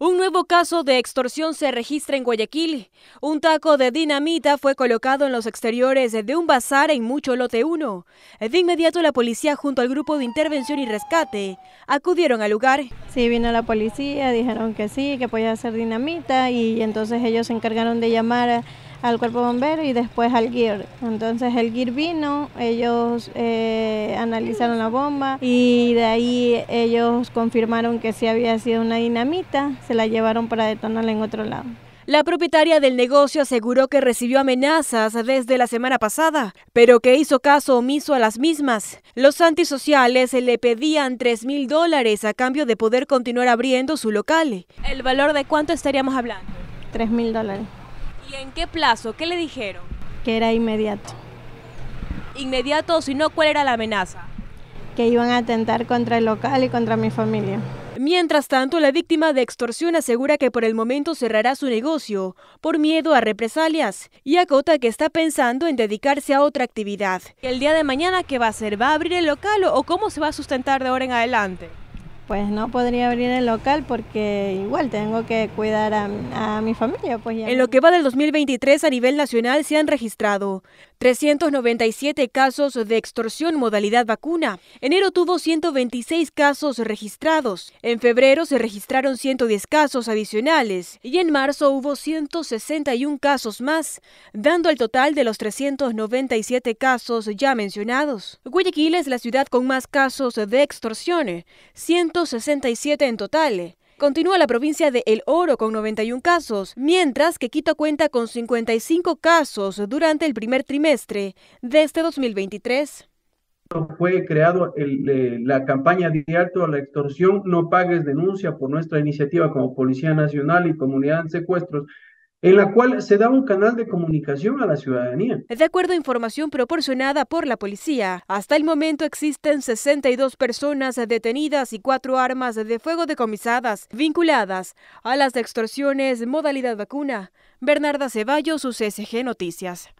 Un nuevo caso de extorsión se registra en Guayaquil. Un taco de dinamita fue colocado en los exteriores de un bazar en Mucho Lote 1. De inmediato la policía junto al grupo de intervención y rescate acudieron al lugar. Sí, vino la policía, dijeron que sí, que podía ser dinamita y entonces ellos se encargaron de llamar a al cuerpo bombero y después al GIR. Entonces el GIR vino, ellos eh, analizaron la bomba y de ahí ellos confirmaron que sí había sido una dinamita, se la llevaron para detonarla en otro lado. La propietaria del negocio aseguró que recibió amenazas desde la semana pasada, pero que hizo caso omiso a las mismas. Los antisociales le pedían 3 mil dólares a cambio de poder continuar abriendo su local. ¿El valor de cuánto estaríamos hablando? 3 mil dólares. ¿Y en qué plazo? ¿Qué le dijeron? Que era inmediato. ¿Inmediato o si no, cuál era la amenaza? Que iban a atentar contra el local y contra mi familia. Mientras tanto, la víctima de extorsión asegura que por el momento cerrará su negocio por miedo a represalias y acota que está pensando en dedicarse a otra actividad. ¿El día de mañana qué va a hacer? ¿Va a abrir el local o cómo se va a sustentar de ahora en adelante? pues no podría abrir el local porque igual tengo que cuidar a, mi familia. Pues En lo que va del 2023 a nivel nacional se han registrado 397 casos de extorsión modalidad vacuna. Enero tuvo 126 casos registrados. En febrero se registraron 110 casos adicionales y en marzo hubo 161 casos más, dando el total de los 397 casos ya mencionados. Guayaquil es la ciudad con más casos de extorsión, 167 en total. Continúa la provincia de El Oro con 91 casos, mientras que Quito cuenta con 55 casos durante el primer trimestre de este 2023. Fue creado eh, la campaña de alto a la extorsión, no pagues denuncia por nuestra iniciativa como Policía Nacional y Comunidad en Secuestros, en la cual se da un canal de comunicación a la ciudadanía. De acuerdo a información proporcionada por la policía, hasta el momento existen 62 personas detenidas y cuatro armas de fuego decomisadas vinculadas a las extorsiones modalidad vacuna. Bernarda Ceballos, UCSG Noticias.